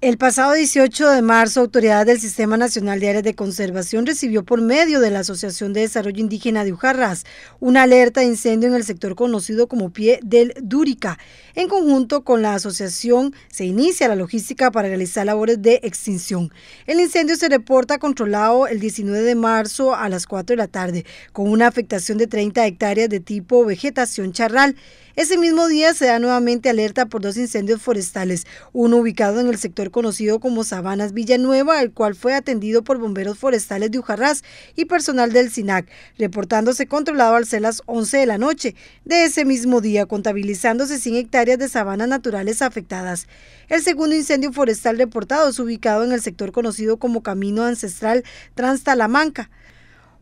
El pasado 18 de marzo, autoridades del Sistema Nacional de Áreas de Conservación recibió por medio de la Asociación de Desarrollo Indígena de Ujarras una alerta de incendio en el sector conocido como Pie del Dúrica. En conjunto con la asociación se inicia la logística para realizar labores de extinción. El incendio se reporta controlado el 19 de marzo a las 4 de la tarde, con una afectación de 30 hectáreas de tipo vegetación charral. Ese mismo día se da nuevamente alerta por dos incendios forestales, uno ubicado en el sector conocido como Sabanas Villanueva, el cual fue atendido por bomberos forestales de Ujarrás y personal del SINAC, reportándose controlado al ser las 11 de la noche de ese mismo día, contabilizándose 100 hectáreas de sabanas naturales afectadas. El segundo incendio forestal reportado es ubicado en el sector conocido como Camino Ancestral Trans-Talamanca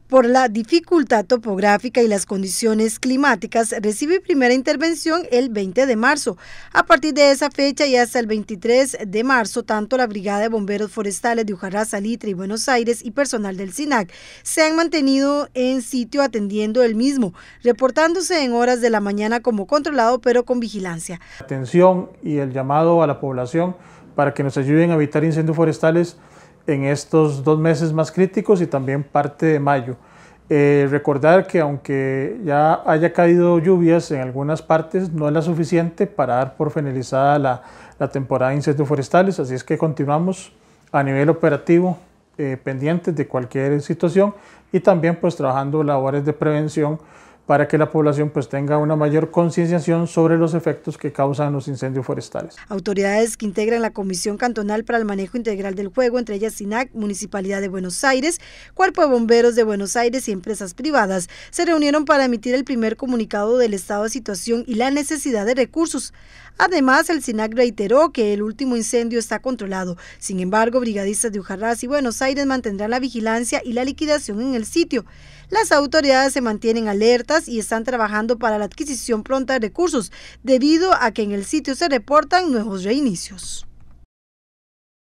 por la dificultad topográfica y las condiciones climáticas, recibe primera intervención el 20 de marzo. A partir de esa fecha y hasta el 23 de marzo, tanto la Brigada de Bomberos Forestales de Ujarrás, Alitre, y Buenos Aires y personal del SINAC se han mantenido en sitio atendiendo el mismo, reportándose en horas de la mañana como controlado pero con vigilancia. Atención y el llamado a la población para que nos ayuden a evitar incendios forestales en estos dos meses más críticos y también parte de mayo. Eh, recordar que aunque ya haya caído lluvias en algunas partes, no es la suficiente para dar por finalizada la, temporada de incendios forestales, así es que continuamos a nivel operativo eh, pendientes de cualquier situación y también pues trabajando labores de prevención para que la población pues tenga una mayor concienciación sobre los efectos que causan los incendios forestales. Autoridades que integran la Comisión Cantonal para el Manejo Integral del Juego, entre ellas SINAC, Municipalidad de Buenos Aires, Cuerpo de Bomberos de Buenos Aires y empresas privadas, se reunieron para emitir el primer comunicado del estado de situación y la necesidad de recursos. Además, el SINAC reiteró que el último incendio está controlado. Sin embargo, brigadistas de Ujarrás y Buenos Aires mantendrán la vigilancia y la liquidación en el sitio. Las autoridades se mantienen alertas y están trabajando para la adquisición pronta de recursos, debido a que en el sitio se reportan nuevos reinicios.